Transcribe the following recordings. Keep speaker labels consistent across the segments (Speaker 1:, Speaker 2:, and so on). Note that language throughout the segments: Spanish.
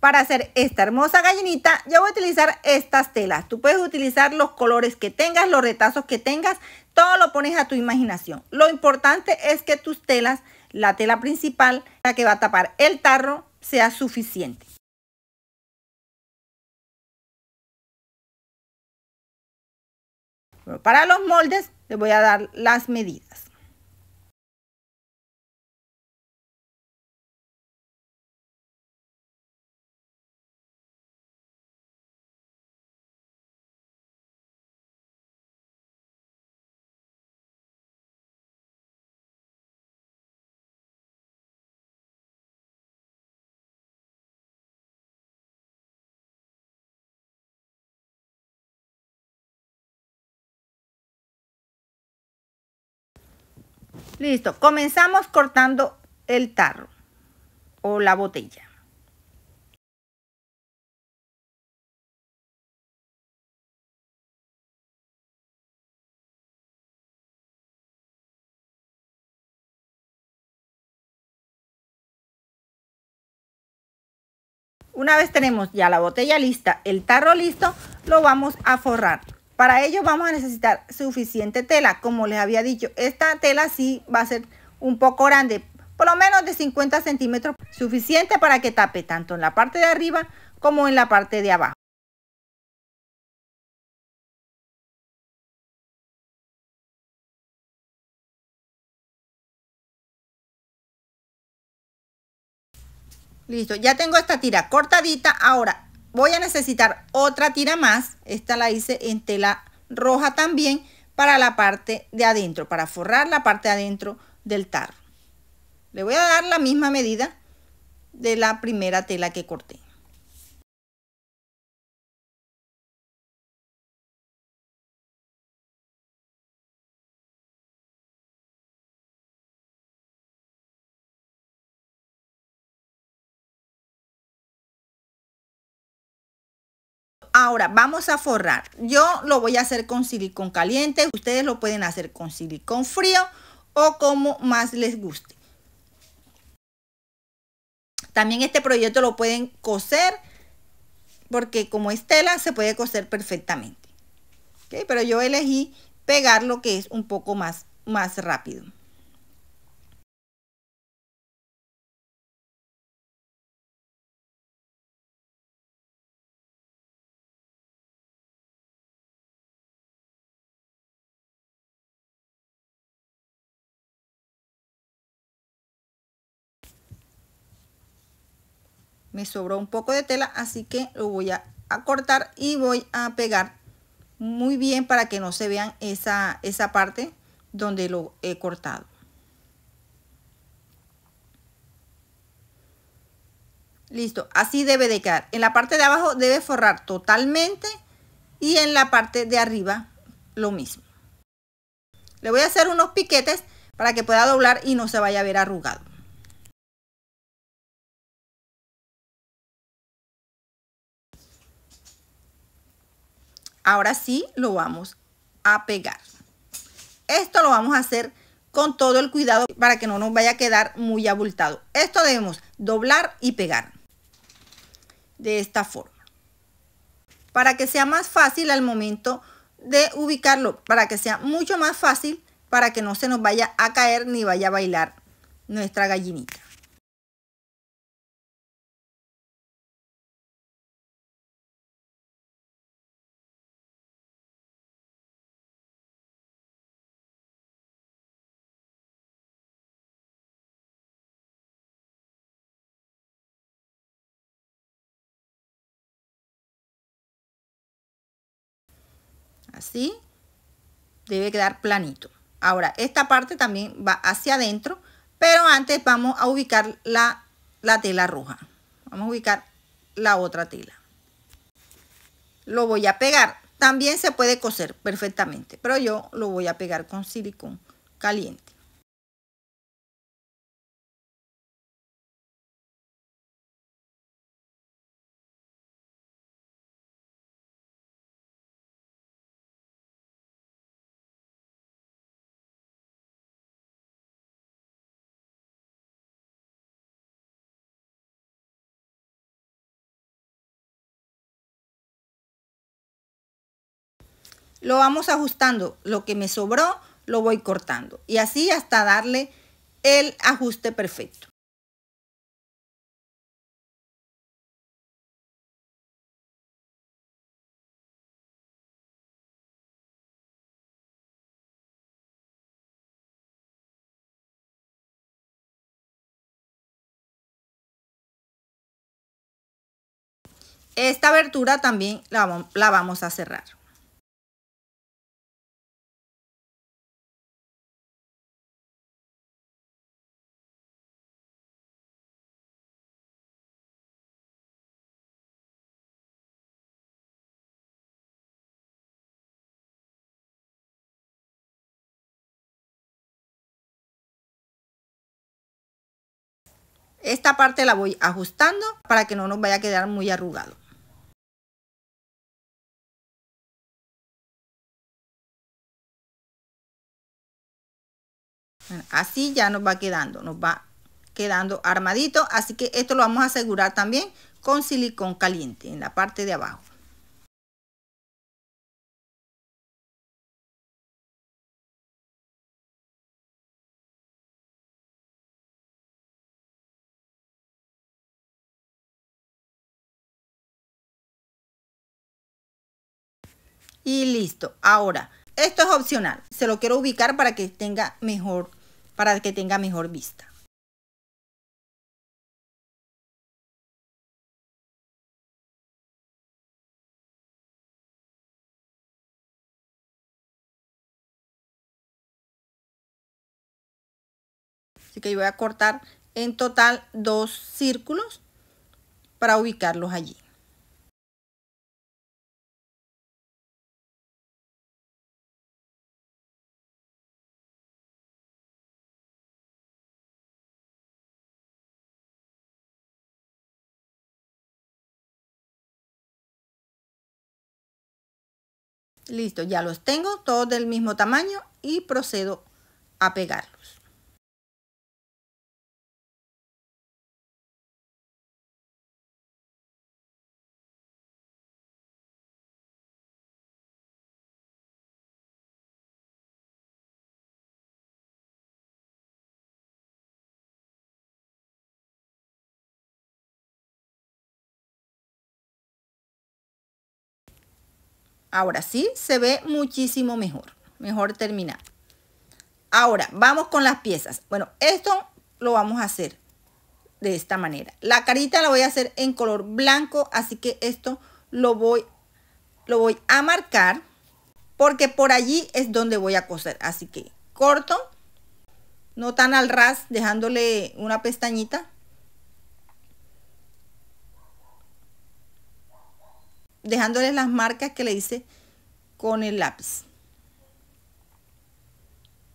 Speaker 1: Para hacer esta hermosa gallinita, yo voy a utilizar estas telas. Tú puedes utilizar los colores que
Speaker 2: tengas, los retazos que tengas, todo lo pones a tu imaginación. Lo importante es que tus telas,
Speaker 1: la tela principal, la que va a tapar el tarro, sea suficiente. para los moldes, les voy a dar las medidas. Listo, comenzamos cortando el tarro o la botella. Una vez tenemos ya la botella lista, el tarro listo, lo vamos a forrar. Para ello vamos
Speaker 2: a necesitar suficiente tela, como les había dicho. Esta tela sí va a ser un poco grande, por lo menos de 50 centímetros, suficiente para que tape tanto en la parte de arriba
Speaker 1: como en la parte de abajo. Listo, ya tengo esta tira cortadita.
Speaker 2: Ahora voy a necesitar otra tira más. Esta la hice en tela roja también para la parte de adentro, para forrar la parte de adentro del tarro.
Speaker 1: Le voy a dar la misma medida de la primera tela que corté. Ahora vamos a forrar. Yo lo voy a hacer con
Speaker 2: silicón caliente. Ustedes lo pueden hacer con silicón frío o como más les guste. También este proyecto lo pueden coser porque como es tela se puede coser perfectamente. Pero yo
Speaker 1: elegí pegar lo que es un poco más, más rápido. me sobró un poco de tela
Speaker 2: así que lo voy a, cortar y voy a pegar muy bien para que no se vean esa, esa parte donde lo he cortado listo así debe de quedar en la parte de abajo debe forrar totalmente y en la parte de arriba
Speaker 1: lo mismo le voy a hacer unos piquetes para que pueda doblar y no se vaya a ver arrugado Ahora sí lo vamos
Speaker 2: a pegar. Esto lo vamos a hacer con todo el cuidado para que no nos vaya a quedar muy abultado. Esto debemos doblar y pegar de esta forma. Para que sea más fácil al momento de ubicarlo, para que sea mucho más fácil, para que no se nos vaya a caer ni vaya a bailar
Speaker 1: nuestra gallinita. Así.
Speaker 2: Debe quedar planito. Ahora, esta parte también va hacia adentro, pero antes vamos a ubicar la, la tela roja. Vamos a ubicar la otra tela. Lo voy a pegar. También se puede coser perfectamente,
Speaker 1: pero yo lo voy a pegar con silicón caliente. lo vamos
Speaker 2: ajustando. Lo que me sobró lo voy cortando. Y así hasta darle el
Speaker 1: ajuste perfecto. Esta abertura también la, vamos a cerrar. Esta parte la voy ajustando para que no nos vaya a quedar muy arrugado. Así ya nos va quedando,
Speaker 2: nos va quedando armadito. Así que esto lo vamos a asegurar también con silicón
Speaker 1: caliente en la parte de abajo. Y listo. Ahora, esto es opcional. Se lo quiero ubicar para que tenga mejor, para que tenga mejor vista. Así que yo voy a cortar en total dos círculos para ubicarlos allí. Listo, ya los tengo todos del mismo tamaño y procedo a pegarlos. Ahora sí, se ve muchísimo
Speaker 2: mejor. Mejor terminar. Ahora, vamos con las piezas. Bueno, esto lo vamos a hacer de esta manera. La carita la voy a hacer en color blanco, así que esto lo voy, lo voy a marcar porque por allí es donde voy a coser. Así que corto, no tan al ras, dejándole una pestañita dejándoles las marcas que le hice con el lápiz.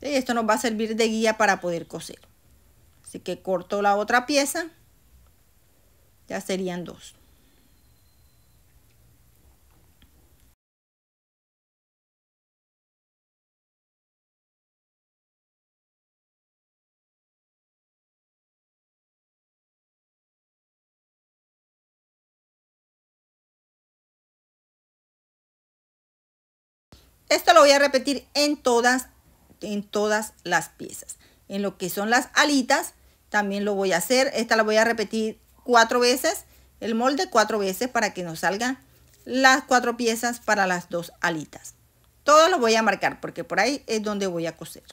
Speaker 2: Y esto nos va a servir de guía para poder coser. Así que corto la otra pieza. Ya serían dos.
Speaker 1: Esto lo voy a repetir en todas, en todas las piezas. En lo que son las alitas,
Speaker 2: también lo voy a hacer. Esta la voy a repetir cuatro veces, el molde cuatro veces para que nos salgan las cuatro piezas para las dos alitas. Todo lo voy a marcar porque por ahí es donde voy a coser.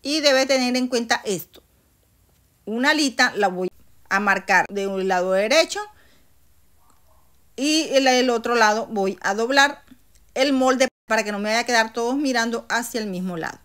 Speaker 2: Y debe tener en cuenta esto. Una alita la voy a marcar de un lado derecho y el, otro
Speaker 1: lado voy a doblar el molde para que no me vaya a quedar todos mirando hacia el mismo lado.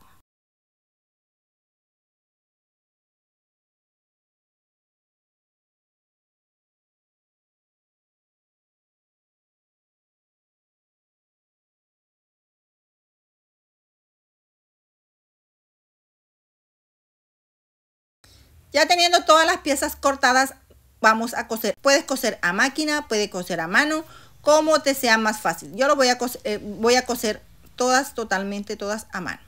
Speaker 1: Ya teniendo todas las
Speaker 2: piezas cortadas, vamos a coser. Puedes coser a máquina, puede coser a mano, como te sea más fácil. Yo lo voy a coser, eh, voy a coser todas, totalmente todas a mano.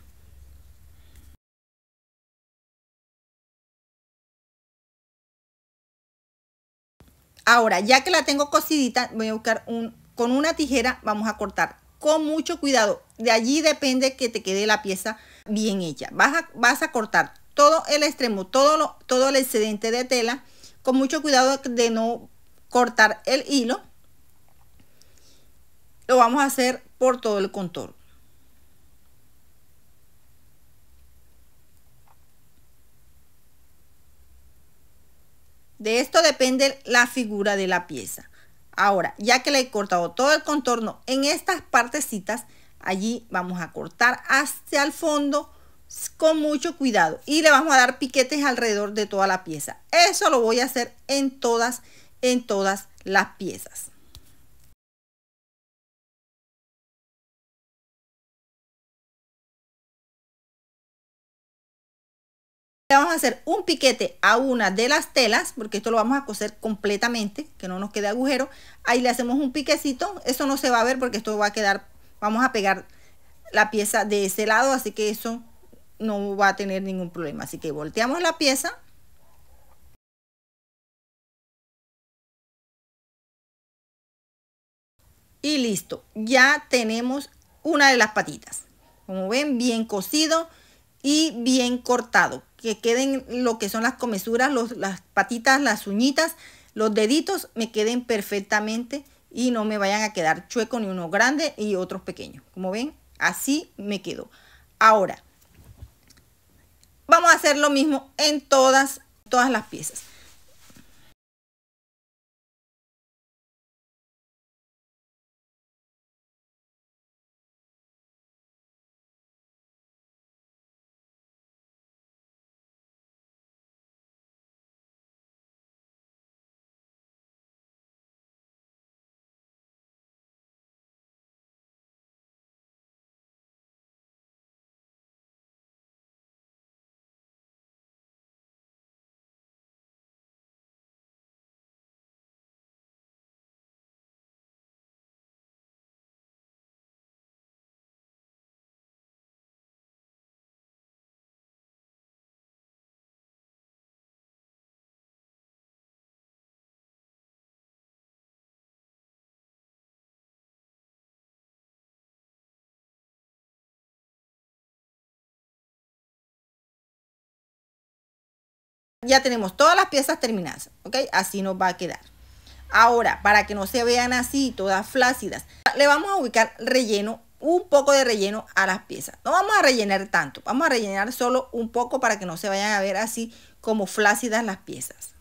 Speaker 1: Ahora, ya que la tengo cosidita, voy a buscar un, con
Speaker 2: una tijera, vamos a cortar con mucho cuidado. De allí depende que te quede la pieza bien hecha. Vas a, vas a cortar todo el extremo, todo, lo, todo el excedente de tela con mucho cuidado de no cortar el hilo. Lo vamos a hacer por todo el contorno. De esto depende la figura de la pieza. Ahora, ya que le he cortado todo el contorno en estas partecitas, allí vamos a cortar hacia el fondo con mucho cuidado y le vamos a dar piquetes alrededor de toda la pieza. Eso
Speaker 1: lo voy a hacer en todas, en todas las piezas. Le vamos a hacer un piquete a una de las
Speaker 2: telas, porque esto lo vamos a coser completamente, que no nos quede agujero. Ahí le hacemos un piquecito, eso no se va a ver porque esto va a quedar, vamos a pegar la pieza de ese lado, así que eso
Speaker 1: no va a tener ningún problema. Así que volteamos la pieza. Y listo, ya tenemos una de las patitas. Como ven, bien cocido
Speaker 2: y bien cortado. Que queden lo que son las comisuras los, las patitas, las uñitas, los deditos me queden perfectamente y no me vayan a quedar chueco ni uno grande y otros pequeños. Como ven, así me quedo Ahora,
Speaker 1: vamos a hacer lo mismo en todas, todas las piezas. Ya tenemos todas las piezas
Speaker 2: terminadas, ¿ok? Así nos va a quedar. Ahora, para que no se vean así, todas flácidas, le vamos a ubicar relleno, un poco de relleno a las piezas. No vamos a rellenar tanto,
Speaker 1: vamos a rellenar solo un poco para que no se vayan a ver así como flácidas las piezas.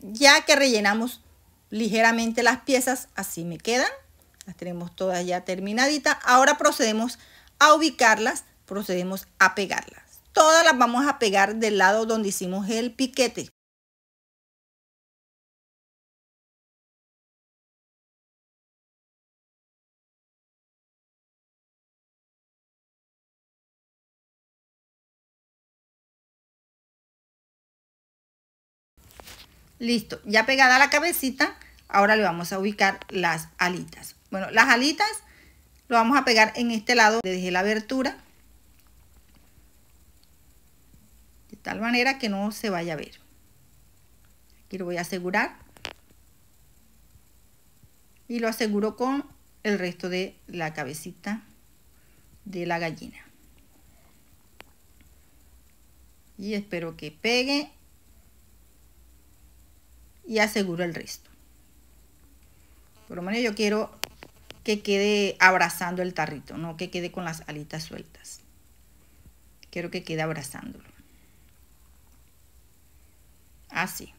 Speaker 1: Ya que rellenamos ligeramente las piezas,
Speaker 2: así me quedan. Las tenemos todas ya terminaditas. Ahora procedemos a ubicarlas,
Speaker 1: procedemos a pegarlas. Todas las vamos a pegar del lado donde hicimos el piquete. Listo, ya pegada la cabecita, ahora le vamos a ubicar
Speaker 2: las alitas. Bueno, las alitas lo vamos a pegar en este lado, le dejé la abertura. De tal manera que no se vaya a ver. Aquí lo voy a asegurar. Y lo aseguro con el resto de la cabecita de la gallina. Y espero que pegue y aseguro el resto. Por lo menos yo quiero que quede abrazando el tarrito, no que quede con las alitas sueltas. Quiero que quede abrazándolo.
Speaker 1: Así.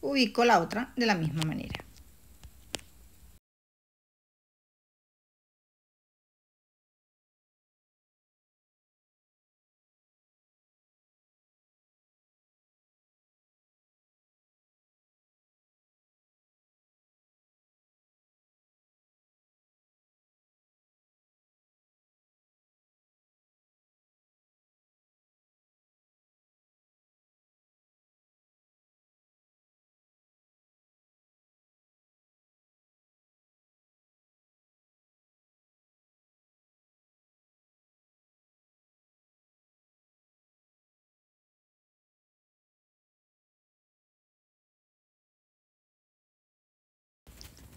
Speaker 1: Ubico la otra de la misma manera.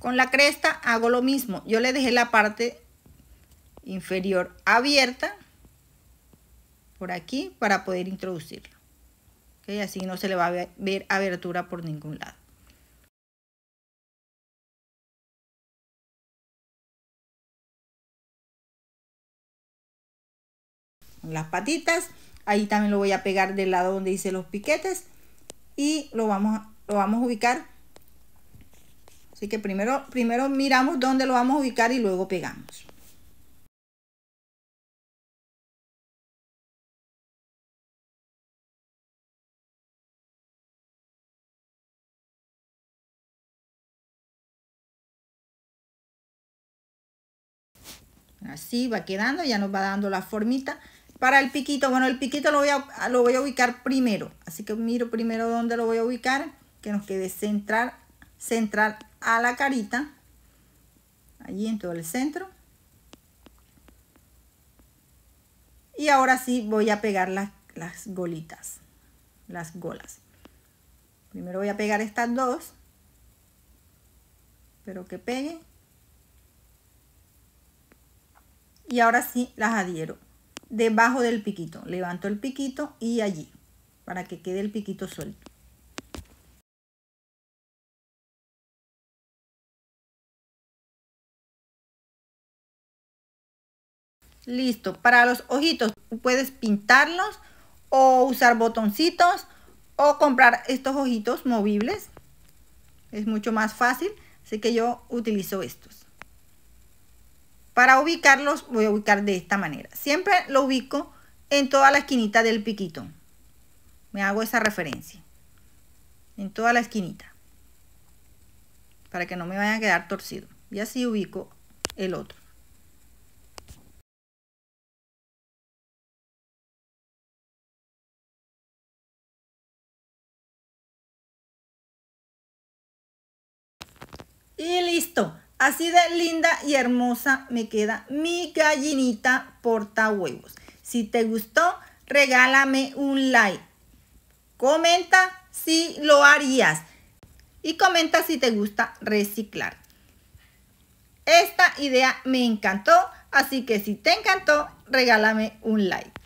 Speaker 1: Con la cresta hago lo mismo. Yo le dejé la parte inferior
Speaker 2: abierta por aquí para poder introducirlo.
Speaker 1: ¿Okay? Así no se le va a ver abertura por ningún lado. las patitas. Ahí también lo voy a pegar del lado donde hice los
Speaker 2: piquetes. Y lo vamos, lo vamos a ubicar Así que
Speaker 1: primero, primero miramos dónde lo vamos a ubicar y luego pegamos. Así va quedando, ya
Speaker 2: nos va dando la formita. Para el piquito, bueno, el piquito lo voy a, lo voy a ubicar primero. Así que miro primero dónde lo voy a ubicar, que nos quede centrar central a la carita, allí en todo el centro. Y ahora sí voy a pegar las, las golitas, las golas. Primero voy a pegar estas dos, pero que peguen Y ahora sí las adhiero debajo del piquito. Levanto el piquito y allí, para que quede
Speaker 1: el piquito suelto. Listo. Para los ojitos puedes pintarlos o usar botoncitos
Speaker 2: o comprar estos ojitos movibles. Es mucho más fácil, así que yo utilizo estos. Para ubicarlos voy a ubicar de esta manera. Siempre lo ubico en toda la esquinita del piquito. Me hago esa referencia. En toda la esquinita. Para que no me
Speaker 1: vaya a quedar torcido. Y así ubico el otro. Y listo. Así de linda y hermosa me queda mi gallinita
Speaker 2: porta huevos. Si te gustó, regálame un like. Comenta si lo harías. Y comenta si te gusta reciclar. Esta idea me encantó, así que si te encantó,
Speaker 1: regálame un like.